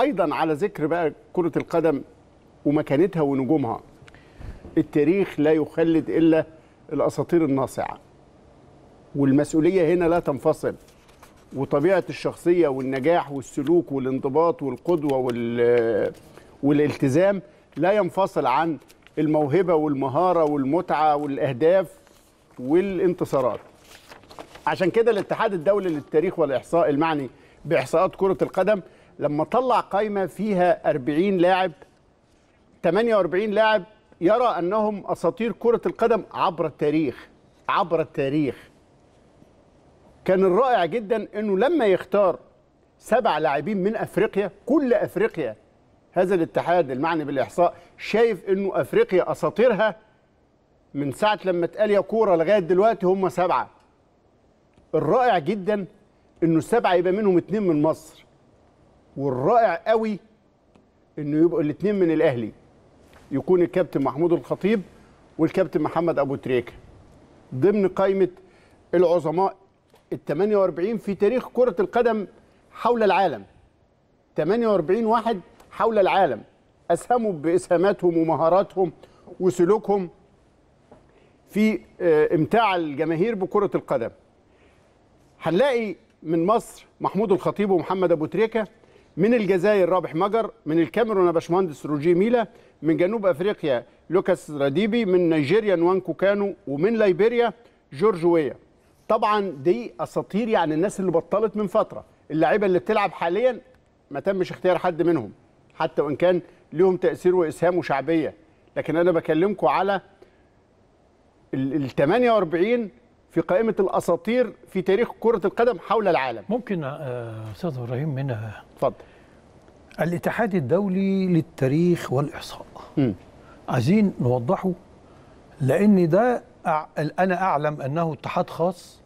ايضا على ذكر بقى كره القدم ومكانتها ونجومها التاريخ لا يخلد الا الاساطير الناصعه والمسؤوليه هنا لا تنفصل وطبيعه الشخصيه والنجاح والسلوك والانضباط والقدوه وال والالتزام لا ينفصل عن الموهبه والمهاره والمتعه والاهداف والانتصارات عشان كده الاتحاد الدولي للتاريخ والاحصاء المعني باحصاءات كره القدم لما طلع قائمة فيها 40 لاعب 48 لاعب يرى أنهم أساطير كرة القدم عبر التاريخ عبر التاريخ كان الرائع جدا أنه لما يختار سبع لاعبين من أفريقيا كل أفريقيا هذا الاتحاد المعني بالإحصاء شايف أنه أفريقيا أساطيرها من ساعة لما اتقال يا كورة لغاية دلوقتي هم سبعة الرائع جدا أنه السبعة يبقى منهم اتنين من مصر والرائع قوي انه يبقوا الاثنين من الاهلي يكون الكابتن محمود الخطيب والكابتن محمد ابو تريكه ضمن قائمه العظماء ال 48 في تاريخ كره القدم حول العالم 48 واحد حول العالم اسهموا باسهاماتهم ومهاراتهم وسلوكهم في آه، امتاع الجماهير بكره القدم هنلاقي من مصر محمود الخطيب ومحمد ابو تريكه من الجزائر رابح مجر من الكاميرون يا باشمهندس روجي ميلا من جنوب افريقيا لوكاس راديبي من نيجيريا نوانكو كانو ومن ليبيريا جورج ويا طبعا دي اساطير يعني الناس اللي بطلت من فتره اللعيبه اللي بتلعب حاليا ما تمش اختيار حد منهم حتى وان كان لهم تاثير واسهام وشعبيه لكن انا بكلمكم على ال 48 في قائمه الاساطير في تاريخ كره القدم حول العالم ممكن آه، استاذ ابراهيم منها آه، اتفضل الاتحاد الدولي للتاريخ والاحصاء م. عايزين نوضحه لان ده انا اعلم انه اتحاد خاص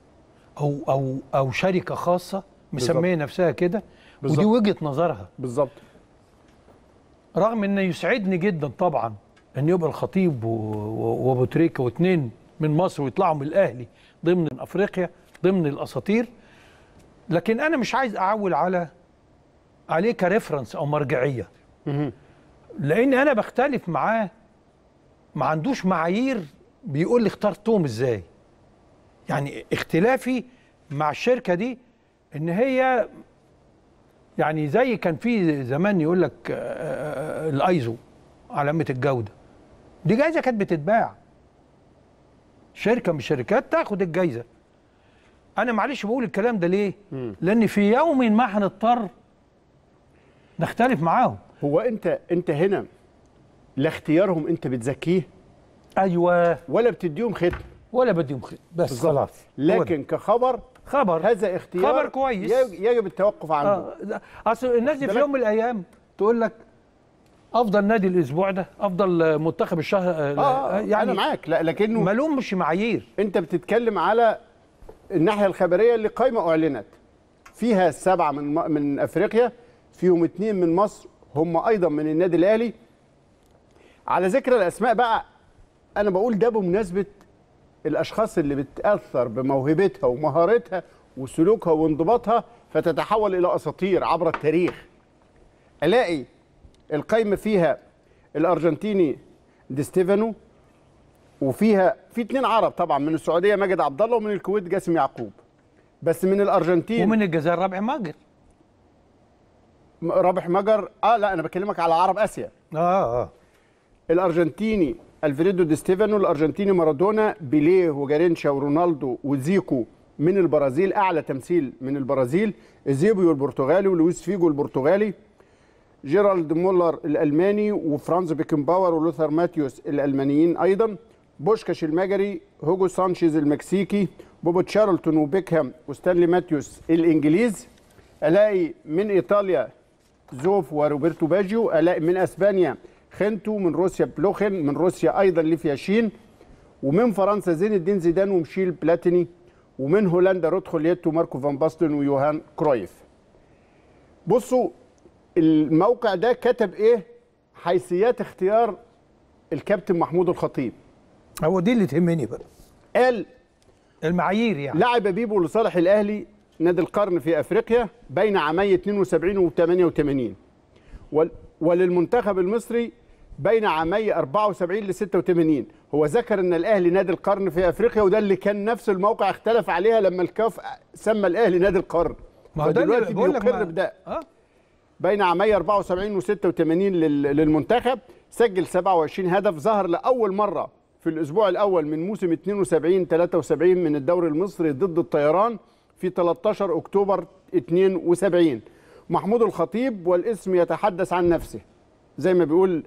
او او او شركه خاصه مسميه نفسها كده ودي وجهه نظرها بالظبط رغم أنه يسعدني جدا طبعا ان يبقى الخطيب وابو تريكه واثنين من مصر ويطلعوا من الاهلي ضمن افريقيا ضمن الاساطير لكن انا مش عايز اعول على عليه كريفرنس او مرجعيه لان انا بختلف معاه ما عندوش معايير بيقول لي اختار توم ازاي يعني اختلافي مع الشركه دي ان هي يعني زي كان في زمان يقول لك آه، آه، آه، الايزو علامه الجوده دي جايزه كانت بتتباع شركه من الشركات تاخد الجايزه انا معلش بقول الكلام ده ليه م. لان في يوم ما هنضطر نختلف معاهم هو انت انت هنا لا اختيارهم انت بتزكيه ايوه ولا بتديهم ختم ولا بديهم ختم بس خلاص لكن كخبر خبر هذا اختيار خبر كويس يجب التوقف عنه آه. اصل الناس دي في يوم من الايام تقول لك افضل نادي الاسبوع ده افضل منتخب الشهر آه, آه،, آه، يعني انا معاك لا لكنه ما لهمش معايير انت بتتكلم على الناحيه الخبريه اللي قايمه اعلنت فيها سبعه من من افريقيا فيهم اثنين من مصر هم ايضا من النادي الاهلي على ذكر الاسماء بقى انا بقول ده بمناسبه الاشخاص اللي بتاثر بموهبتها ومهارتها وسلوكها وانضباطها فتتحول الى اساطير عبر التاريخ الاقي القايمه فيها الارجنتيني دي ستيفانو وفيها في اثنين عرب طبعا من السعوديه ماجد عبد الله ومن الكويت جاسم يعقوب بس من الارجنتين ومن الجزائر رابح ماجر رابح مجر اه لا انا بكلمك على عرب اسيا اه اه الارجنتيني الفريدو دي ستيفانو الارجنتيني مارادونا بيليه وجارينشا ورونالدو وزيكو من البرازيل اعلى تمثيل من البرازيل زيبيو البرتغالي ولويس فيجو البرتغالي جيرالد مولر الالماني وفرانز بيكنباور ولوثر ماتيوس الالمانيين ايضا بوشكاش المجري هوجو سانشيز المكسيكي بوبو تشارلتون وبيكهام وستانلي ماتيوس الانجليز الاقي من ايطاليا زوف وروبرتو باجيو الاقي من اسبانيا خنتو من روسيا بلوخن من روسيا ايضا ليفياشين ومن فرنسا زين الدين زيدان ومشيل بلاتيني ومن هولندا رود ماركو فان باستن ويوهان كرويف بصوا الموقع ده كتب ايه حيثيات اختيار الكابتن محمود الخطيب هو دي اللي تهمني بقى قال المعايير يعني لعب بيبو لصالح الاهلي نادي القرن في افريقيا بين عامي 72 و 88 وال... وللمنتخب المصري بين عامي 74 ل 86 هو ذكر ان الاهلي نادي القرن في افريقيا وده اللي كان نفس الموقع اختلف عليها لما الكاف سمى الاهلي نادي القرن ما هو ده اللي بيقول لك ما... بده. أه؟ بين عامي 74 و86 للمنتخب سجل 27 هدف ظهر لاول مره في الاسبوع الاول من موسم 72 73 من الدوري المصري ضد الطيران في 13 اكتوبر 72 محمود الخطيب والاسم يتحدث عن نفسه زي ما بيقول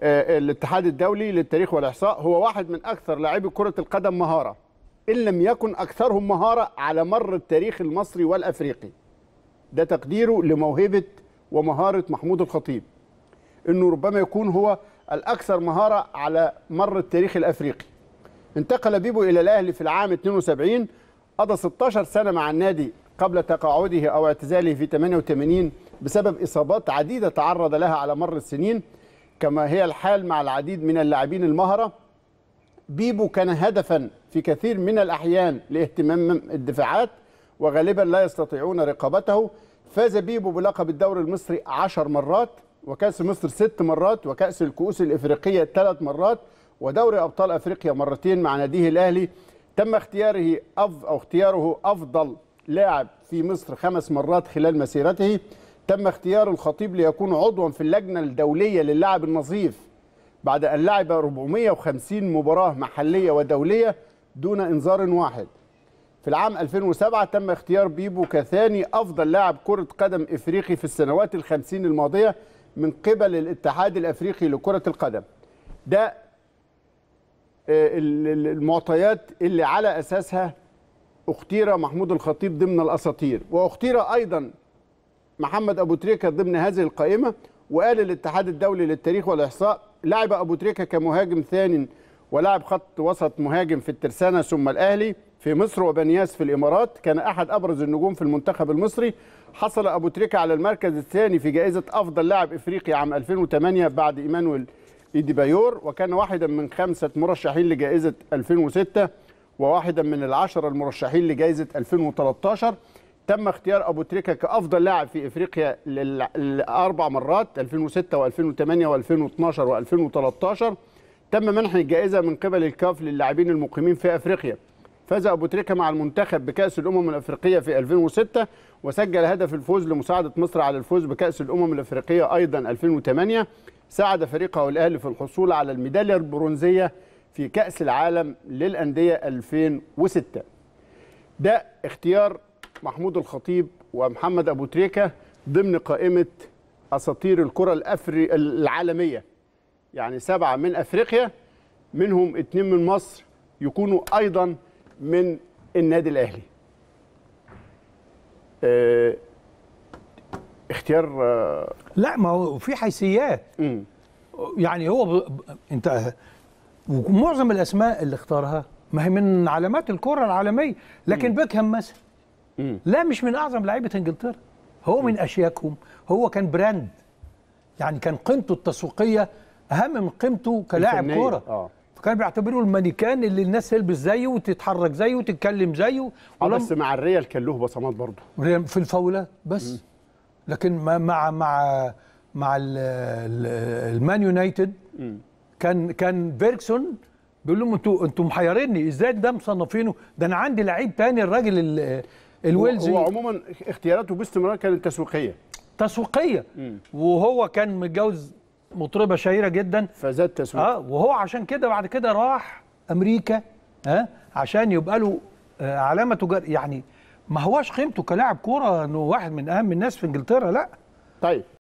آه، آه، الاتحاد الدولي للتاريخ والاحصاء هو واحد من اكثر لاعبي كره القدم مهاره ان لم يكن اكثرهم مهاره على مر التاريخ المصري والافريقي ده تقديره لموهبه ومهاره محمود الخطيب انه ربما يكون هو الاكثر مهاره على مر التاريخ الافريقي انتقل بيبو الى الاهلي في العام 72 قضى 16 سنه مع النادي قبل تقاعده او اعتزاله في 88 بسبب اصابات عديده تعرض لها على مر السنين كما هي الحال مع العديد من اللاعبين المهره بيبو كان هدفا في كثير من الاحيان لاهتمام الدفاعات وغالبا لا يستطيعون رقابته فاز بيبو بلقب الدوري المصري 10 مرات وكأس مصر ست مرات وكأس الكؤوس الإفريقية ثلاث مرات ودوري أبطال أفريقيا مرتين مع ناديه الأهلي تم اختياره أف أو اختياره أفضل لاعب في مصر خمس مرات خلال مسيرته تم اختيار الخطيب ليكون عضوا في اللجنة الدولية للاعب النظيف بعد أن لعب 450 مباراة محلية ودولية دون إنذار واحد في العام 2007 تم اختيار بيبو كثاني أفضل لاعب كرة قدم إفريقي في السنوات الخمسين الماضية من قبل الاتحاد الأفريقي لكرة القدم ده آه، المعطيات اللي على أساسها اختير محمود الخطيب ضمن الأساطير واختير أيضا محمد أبو تريكة ضمن هذه القائمة وقال الاتحاد الدولي للتاريخ والإحصاء لعب أبو تريكة كمهاجم ثاني ولعب خط وسط مهاجم في الترسانة ثم الأهلي في مصر وبنياس في الإمارات كان أحد أبرز النجوم في المنتخب المصري حصل أبو تريكة على المركز الثاني في جائزة أفضل لاعب إفريقي عام 2008 بعد إيمانويل إيديبايور وكان واحدا من خمسة مرشحين لجائزة 2006 وواحدا من العشرة المرشحين لجائزة 2013 تم اختيار أبو تريكة كأفضل لاعب في إفريقيا لأربع مرات 2006 و2008 و2012 و2013 تم منح الجائزة من قبل الكاف للاعبين المقيمين في أفريقيا فاز أبو تريكة مع المنتخب بكأس الأمم الأفريقية في 2006 وسجل هدف الفوز لمساعدة مصر على الفوز بكأس الأمم الأفريقية أيضا 2008 ساعد فريقه الأهلي في الحصول على الميدالية البرونزية في كأس العالم للأندية 2006 ده اختيار محمود الخطيب ومحمد أبو تريكة ضمن قائمة أساطير الكرة الأفري العالمية يعني سبعة من أفريقيا منهم اتنين من مصر يكونوا أيضا من النادي الاهلي اه اختيار اه لا ما هو في حيثيات يعني هو ب... انت ومعظم الاسماء اللي اختارها ما هي من علامات الكره العالميه لكن بيكهام مثلا لا مش من اعظم لعيبه انجلترا هو من اشياكهم هو كان براند يعني كان قيمته التسويقيه اهم من قيمته كلاعب كوره آه. فكان بيعتبره المانيكان اللي الناس تلبس زيه وتتحرك زيه وتتكلم زيه آه، ولم... بس مع الريال كان له بصمات برضه ريال في الفاوله بس م. لكن مع مع مع, مع المان يونايتد كان كان فيركسون بيقول لهم انتوا انتوا محيريني ازاي ده مصنفينه ده انا عندي لعيب تاني الراجل الويلزي هو عموما اختياراته باستمرار كانت تسويقيه تسويقيه وهو كان متجوز مطربه شهيره جدا فزاد تسويق اه وهو عشان كده بعد كده راح امريكا ها آه، عشان يبقى له آه، علامه تجار يعني ما هواش قيمته كلاعب كوره انه واحد من اهم الناس في انجلترا لا طيب